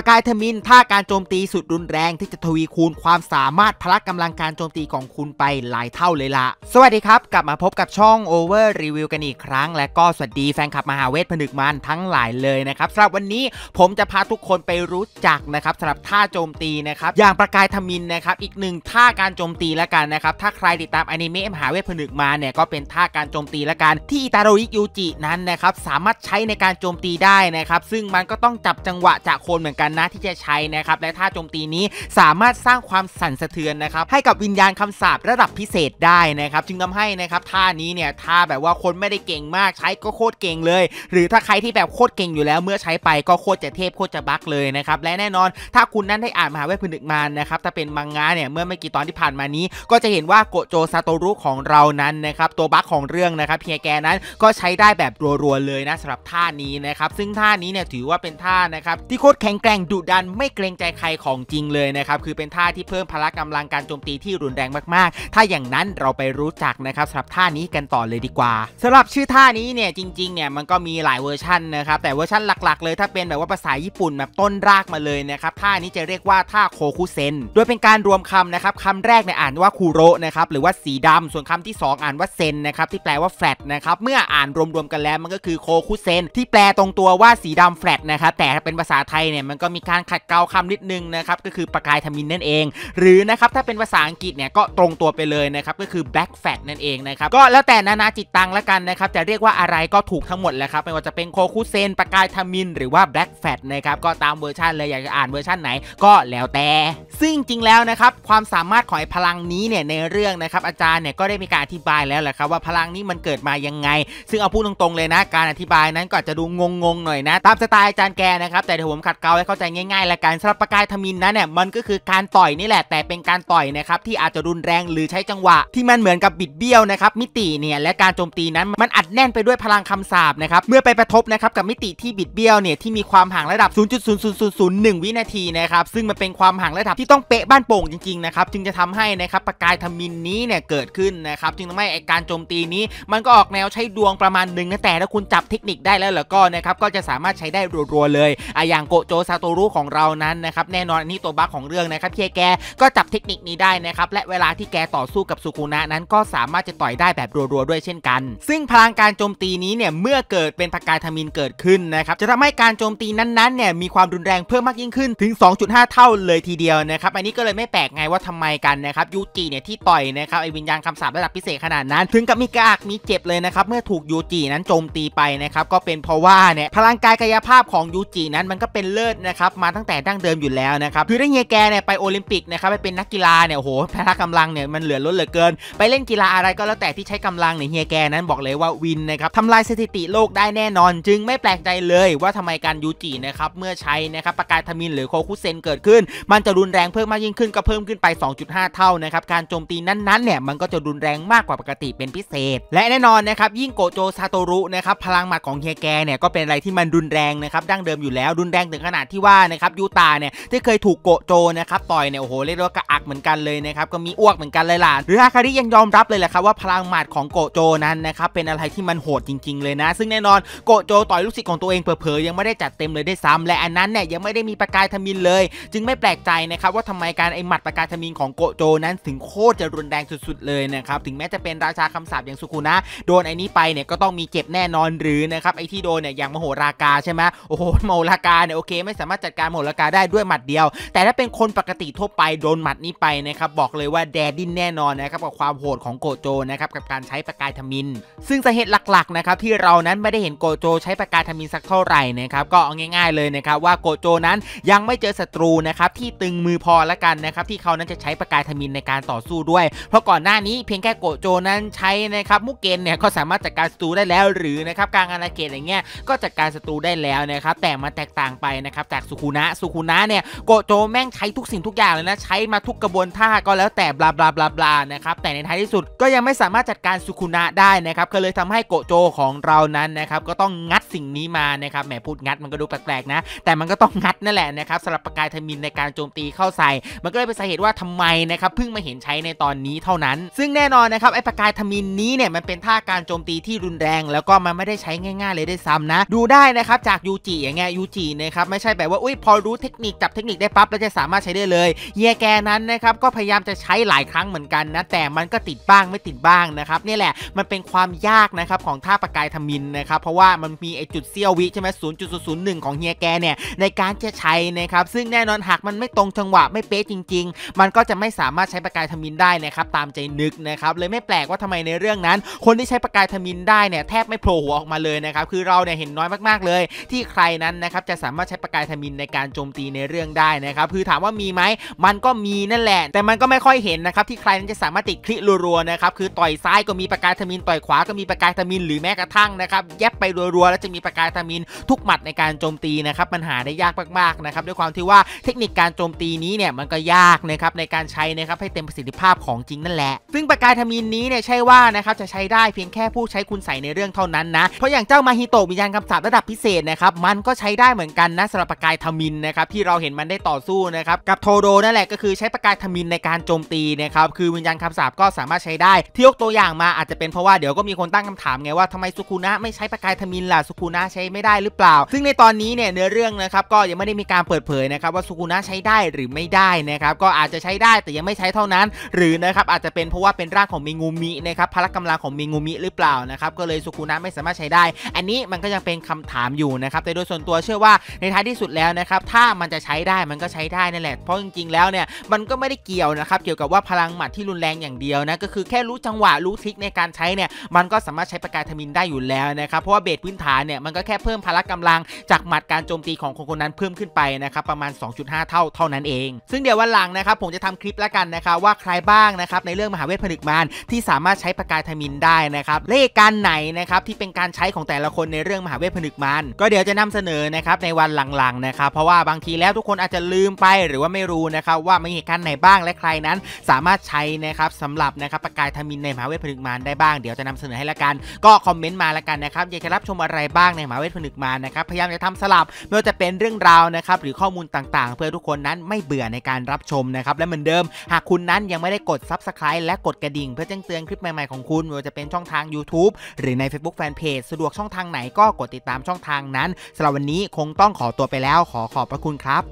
ประกายทมินท่าการโจมตีสุดรุนแรงที่จะทวีคูณความสามารถพละกำลังการโจมตีของคุณไปหลายเท่าเลยละสวัสดีครับกลับมาพบกับช่อง Over Review กันอีกครั้ง และก็สวัสดีแฟนคลับมหาเวทผนึกมันทั้งหลายเลยนะครับสำหรับวันนี้ผมจะพาทุกคนไปรู้จักนะครับสำหรับท่าโจมตีนะครับอย่างประกายทมินนะครับอีกหนึ่งท่าการโจมตีละกันนะครับถ้าใครติดตามอนิเมะมหาเวทผนึกมาเนี่ยก็เป็นท่าการโจมตีละกันที่อิตาโรอิยูจินั้นนะครับสามารถใช้ในการโจมตีได้นะครับซึ่งมันก็ต้องจับจังหวะจากคนเหมือนกันันนะที่จะใช้นะครับ และท่าโจมตีนี้สามารถสร้างความสั่นสะเทือนนะครับให้กับวิญญาณคำสาบระดับพิเศษได้นะครับจึงทำให้นะครับท่านี้เนี่ยท่าแบบว่าคนไม่ได้เก่งมากใช้ก็โคตรเก่งเลย หรือถ้าใครที่แบบโคตรเก่งอยู่แล้วเมื่อใช้ไปก็โคตรจะเทพโคตรจะบั๊กเลยนะครับและแน่นอนถ้าคุณนั้นได้อ่านมหาเวทพื้นึกมานะครับถ้าเป็นมังงะเนี่ยเมื่อไม่กี่ตอนที่ผ่านมานี้ ก็จะเห็นว่าโกโจซาโตรุของเรานั้นนะครับตัวบั๊กของเรื่องนะครับเพียแกนั้น ก็ใช้ได้แบบรัวๆเลยนะสำหรับท่านี้นะครับซึ่งท่านี้เนี่ยถือว่าเป็นท่านะครับที่โคตรแข็งแกร่ง่งดุดันไม่เกรงใจใครของจริงเลยนะครับคือเป็นท่าที่เพิ่มพละกำลังการโจมตีที่รุนแรงมากๆ ถ้าอย่างนั้นเราไปรู้จักนะครับสำหรับท่านี้กันต่อเลยดีกว่า สำหรับชื่อท่านี้เนี่ยจริงๆเนี่ยมันก็มีหลายเวอร์ชันนะครับแต่เวอร์ชันหลักๆ เลยถ้าเป็นแบบว่าภาษาญี่ปุ่นแบบต้นรากมาเลยนะครับท่านี้จะเรียกว่าท่าโคคุเซนโดยเป็นการรวมคำนะครับคำแรกเนี่ยอ่านว่าคูโรนะครับหรือว่าสีดำส่วนคำที่ 2 อ่านว่าเซนนะครับที่แปลว่าแฟลตนะครับเมื่ออ่านรวมๆกันแล้วมันก็คือโคคุเซนที่แปลตรงตัวว่าสีดำแฟลตนะครับแต่เป็นภาษาไทยเนี่ยมันก็มีการขัดเกลาคำนิดนึงนะครับก็คือประกายทมินนั่นเอง หรือนะครับถ้าเป็นภาษาอังกฤษเนี่ยก็ตรงตัวไปเลยนะครับก็คือ back fat นั่นเองนะครับก็แล้วแต่นานาจิตตังละกันนะครับจะเรียกว่าอะไรก็ถูกทั้งหมดแหละครับไม่ว่าจะเป็นโคคูเซนประกายทมินหรือว่า black fat นะครับก็ตามเวอร์ชันเลยอยากจะอ่านเวอร์ชันไหนก็แล้วแต่ ซึ่งจริงแล้วนะครับความสามารถของไอ้พลังนี้เนี่ยในเรื่องนะครับอาจารย์เนี่ยก็ได้มีการอธิบายแล้วแหละครับว่าพลังนี้มันเกิดมายังไง ซึ่งเอาพูดตรงๆเลยนะการอธิบายนั้นก็อาจจะดูงงๆ หน่อยนะตามสไตล์อาจารย์แกนะครับแต่เดี๋ยวผมขัดเกลาเข้าใจง่ายๆละกันสำหรับประกายทมินนะเนี่ยมันก็คือการต่อยนี่แหละ แต่เป็นการต่อยนะครับที่อาจจะรุนแรงหรือใช้จังหวะ ที่มันเหมือนกับบิดเบี้ยวนะครับมิติเนี่ยและการโจมตีนั้น มันอัดแน่นไปด้วยพลังคำสาบนะครับเมื่อไปประทบนะครับกับมิติที่บิดเบี้ยวเนี่ยที่มีความห่างระดับ0.00001 วินาทีนะครับซึ่งมันเป็นความห่างระดับที่ต้องเปะบ้านโป่งจริงๆนะครับจึงจะทำให้นะครับประกายทมินนี้เนี่ยเกิดขึ้นนะครับจึงทำให้การโจมตีนี้ มันก็ออกแนวใช้ดวงประมาณหนึ่งแต่ถ้าคุณจับเทคนิคได้แล้วแล้วก็นะครับก็จะสามารถใช้ได้รัวๆเลยอย่างโกโจซาตัวรู้ของเรานั้นนะครับแน่นอน อันนี้ตัวบั๊กของเรื่องนะครับเพียแกก็จับเทคนิคนี้ได้นะครับและเวลาที่แกต่อสู้กับสุกุนะนั้น ก็สามารถจะต่อยได้แบบรัวๆ ด้วยเช่นกัน ซึ่งพลังการโจมตีนี้เนี่ยเมื่อเกิดเป็นพกายทมินเกิดขึ้นนะครับจะทำให้การโจมตีนั้นๆเนี่ยมีความรุนแรงเพิ่มมากยิ่งขึ้นถึง 2.5 เท่าเลยทีเดียวนะครับอันนี้ก็เลยไม่แปลกไงว่าทำไมกันนะครับยูจีเนี่ยที่ต่อยนะครับไอวิญญาณคำสาประดับพิเศษขนาดนั้น ถึงกับมีกรากมีเจ็บเลยนะครับเมื่อถูกยูจีนั้นโจมตีไปนะครับก็เป็นเพราะว่าเนี่ยพลังกายกายภาพของยูจีนั้นมันก็เป็นเลิศะครับมาตั้งแต่ดั้งเดิมอยู่แล้วนะครับคือได้เฮียแกเนี่ยไปโอลิมปิกนะครับไปเป็นนักกีฬาเนี่ยโอ้โหพละกำลังเนี่ยมันเหลือล้นเหลือเกิน ไปเล่นกีฬาอะไรก็แล้วแต่ที่ใช้กำลังเนี่ยเฮียแกนั้นบอกเลยว่าวินนะครับทำลายสถิติโลกได้แน่นอนจึงไม่แปลกใจเลยว่าทำไมการยูจินะครับเมื่อใช้นะครับประกายทมินหรือโคคุเซน เกิดขึ้น มันจะรุนแรงเพิ่มมากยิ่งขึ้นก็เพิ่มขึ้นไป 2.5 เท่านะครับการโจมตีนั้นๆเนี่ยมันก็จะรุนแรงมากกว่าปกติเป็นพิเศษ และแน่นอนนะครับยิ่งโกโจซาโตรุนะครับพลังหมัดของเฮียแกเนี่ยก็เป็นอะไรที่มันรุนแรงนะครับดั้งเดิมอยู่แล้วรุนแรงถึงขนาดที่ที่ว่านะครับยูตาเนี่ยที่เคยถูกโกโจนะครับต่อยเนี่ยโอ้โหเรียกว่ากระอักเหมือนกันเลยนะครับก็มีอ้วกเหมือนกันเลยล่ะหรืออาคาริยังยอมรับเลยแหละครับว่าพลังหมัดของโกโจนั้นนะครับเป็นอะไรที่มันโหดจริงๆ เลยนะซึ่งแน่นอนโกโจต่อยลูกศิษย์ของตัวเองเผลอๆยังไม่ได้จัดเต็มเลยได้ซ้ำ และอันนั้นเนี่ยยังไม่ได้มีประกายธมินเลย จึงไม่แปลกใจนะครับว่าทำไมการไอหมัดประกายธมินของโกโจนั้น ถึงโคตรจะรุนแรงสุดๆเลยนะครับถึงแม้จะเป็นราชาคำสาปอย่างสุคุนะโดนไอ้นี้ไปเนี่ยก็ต้องมีเจ็บแน่นอนหรือนะครับไอที่โดนเนี่ยอย่างมโหราคาใช่ไหมโอ้โหมโหราคาเนี่ยโอเคไม่สาามารถจัดการหมดละกาได้ด้วยหมัดเดียว แต่ถ้าเป็นคนปกติทั่วไปโดนหมัดนี้ไปนะครับบอกเลยว่าแดดดิ้นแน่นอนนะครับกับความโหดของโกโจนะครับกับการใช้ประกายทมิน ซึ่งสาเหตุหลักๆนะครับที่เรานั้นไม่ได้เห็นโกโจ ใช้ประกายทมินสักเท่าไหร่นะครับก็เอาง่าย ๆเลยนะครับว่าโกโจนั้นยังไม่เจอศัตรูนะครับที่ตึงมือพอละกันนะครับที่เขานั้นจะใช้ประกายทมินในการต่อสู้ด้วย เพราะก่อนหน้านี้เพียงแค่โกโจนั้นใช้นะครับมุกเกนเนี่ยก็สามารถจัดการศัตรูได้แล้วหรือนะครับการอาณาเขตอย่างเงี้ยก็จัดการศัตรูได้แล้วนะครับแต่มันแตกต่างไปนะครับากสุคุนะ สุคุนะเนี่ยโกโจแม่งใช้ทุกสิ่งทุกอย่างเลยนะ ใช้มาทุกกระบวนท่าก็แล้วแต่บลาบลาบลาบลานะครับแต่ในท้ายที่สุดก็ยังไม่สามารถจัดการสุคุนะได้นะครับ ก็เลยทำให้โกโจของเรานั้นนะครับก็ต้องงัดสิ่งนี้มานะครับแหมพูดงัดมันก็ดูแปลกๆนะ แต่มันก็ต้องงัดนั่นแหละนะครับสำหรับประกายทมินในการโจมตีเข้าใส่มันก็เลยเป็นสาเหตุว่าทำไมนะครับเพิ่งมาเห็นใช้ในตอนนี้เท่านั้น ซึ่งแน่นอนนะครับไอ้ประกายทมินนี้เนี่ยมันเป็นท่าการโจมตีที่รุนแรง แล้วก็มันไม่ได้ใช้ง่ายๆเลยได้ซ้ำนะดูได้นะครับจากยูจิอย่างเงี้ยยูจินะครับไม่ใช่แบบว่า อุ้ยพอรู้เทคนิคจับเทคนิคได้ปั๊บ แล้วจะสามารถใช้ได้เลยเฮียแกนั้นนะครับก็พยายามจะใช้หลายครั้งเหมือนกันนะ แต่มันก็ติดบ้างไม่ติดบ้างนะครับ นี่แหละมันเป็นความยากนะครับของท่าประกายทมินนะครับ เพราะว่ามันมีไอจุดเซียววิใช่ไหมศูนย์จุดศูนย์หนึ่งของเฮียแกเนี่ยในการจะใช้นะครับ ซึ่งแน่นอนหากมันไม่ตรงจังหวะไม่เป๊ะจริงๆ มันก็จะไม่สามารถใช้ประกายทมินได้นะครับตามใจนึกนะครับเลยไม่แปลกว่าทำไมในเรื่องนั้น คนที่ใช้ประกายทมินได้เนี่ยแทบไม่โผล่หัวออกมาเลยนะครับคือเราเนี่ยเห็นน้อยมากๆเลย ที่ใครนั้นนะครับจะสามารถใช้ประกายทมินในการโจมตีในเรื่องได้นะครับคือถามว่ามีไหมมันก็มีนั่นแหละแต่มันก็ไม่ค่อยเห็นนะครับ ที่ใครนั้นจะสามารถติดคลิรัวๆนะครับคือต่อยซ้ายก็มีประกายทมินต่อยขวาก็มีประกายทมินหรือแม้กระทั่งนะครับแยบไปรัวๆแล้วจะมีประกายทมินทุกหมัดในการโจมตีนะครับมันหาได้ยากมากๆนะครับด้วยความที่ว่าเทคนิคการโจมตีนี้เนี่ยมันก็ยากนะครับในการใช้นะครับให้เต็มประสิทธิภาพของจริงนั่นแหละ ซึ่งประกายทมินนี้เนี่ยใช่ว่านะครับจะใช้ได้เพียงแค่ผู้ใช้คุณใส่ในเรื่องเท่านั้นนะเพราะอย่างเจ้ามาฮิโตะวิญญาณคำสาประดับพิเศษนะครับ มันก็ใช้ได้เหมือนกันนะสำหรับกายทมินนะครับที่เราเห็นมันได้ต่อสู้นะครับ กับโทโดนั่นแหละก็คือใช้ประกายทมินในการโจมตีนะครับ คือวิญญาณคำสาปก็สามารถใช้ได้ ที่ยกตัวอย่างมาอาจจะเป็นเพราะว่า เดี๋ยวก็มีคนตั้งคำถามไงว่าทำไมสุคุนะไม่ใช้ประกายทมินล่ะสุคุนะใช้ไม่ได้หรือเปล่า ซึ่งในตอนนี้เนี่ยเนื้อเรื่องนะครับ ก็ยังไม่ได้มีการเปิดเผยนะครับว่าสุคุนะใช้ได้หรือไม่ได้นะครับก็อาจจะใช้ได้แต่ยังไม่ใช้เท่านั้น หรือนะครับอาจจะเป็นเพราะว่าเป็นร่างของเมงูมินะครับพละกำลังของเมงูมิหรือเปล่านะครับก็เลยสุคุนะไม่สามารถใช้ได้ อันนี้มันก็ยังเป็นคำถามอยู่นะครับ แต่โดยส่วนตัวเชื่อว่าในท้ายที่สุดแล้วนะครับถ้ามันจะใช้ได้มันก็ใช้ได้นั่นแหละเพราะจริง ๆ แล้วเนี่ยมันก็ไม่ได้เกี่ยวนะครับเกี่ยวกับว่าพลังหมัดที่รุนแรงอย่างเดียวนะก็คือแค่รู้จังหวะ รู้ทิศในการใช้เนี่ยมันก็สามารถใช้ประกาธมินได้อยู่แล้วนะครับเพราะว่าเบสพื้นฐานเนี่ยมันก็แค่เพิ่มพละกำลังจากหมัดการโจมตีของคนคนนั้นเพิ่มขึ้นไปนะครับประมาณ 2.5 เท่าเท่านั้นเอง ซึ่งเดี๋ยววันหลังนะครับผมจะทำคลิปแล้วกันนะครับว่าใครบ้างนะครับ ในเรื่องมหาเวทผลึกมารที่สามารถใช้ประกาธมินได้นะครับเลขการไหนนะครับที่เป็นการใช้ของแต่ละคนในเรื่องมหาเวทผลึกมารก็เดี๋ยวจะนำเสนอนะครับในวันหลังนะครับเพราะว่าบางทีแล้วทุกคนอาจจะลืมไปหรือว่าไม่รู้นะครับว่ามีเหตุการณ์ไหนบ้างและใครนั้น สามารถใช้นะครับสำหรับนะครับประกายธมินในมหาเวทผนึกมารได้บ้าง เดี๋ยวจะนำเสนอให้ละกันก็คอมเมนต์มาละกันนะครับอยากจะรับชมอะไรบ้างในมหาเวทผนึกมารนะครับพยายามจะทำสลับไม่ว่าจะเป็นเรื่องราวนะครับหรือข้อมูลต่างๆ เพื่อทุกคนนั้นไม่เบื่อในการรับชมนะครับและเหมือนเดิมหากคุณนั้นยังไม่ได้กดซับสไครต์และกดกระดิ่งเพื่อแจ้งเตือนคลิปใหม่ๆของคุณไม่ว่าจะเป็นช่องทาง YouTube หรือใน Facebook Fanpage สะดวกช่องทางไหนก็กดติดตามช่องทางนั้นสำหรับวันนี้คงต้องขอตัวไปแล้วแล้วขอขอบพระคุณครับ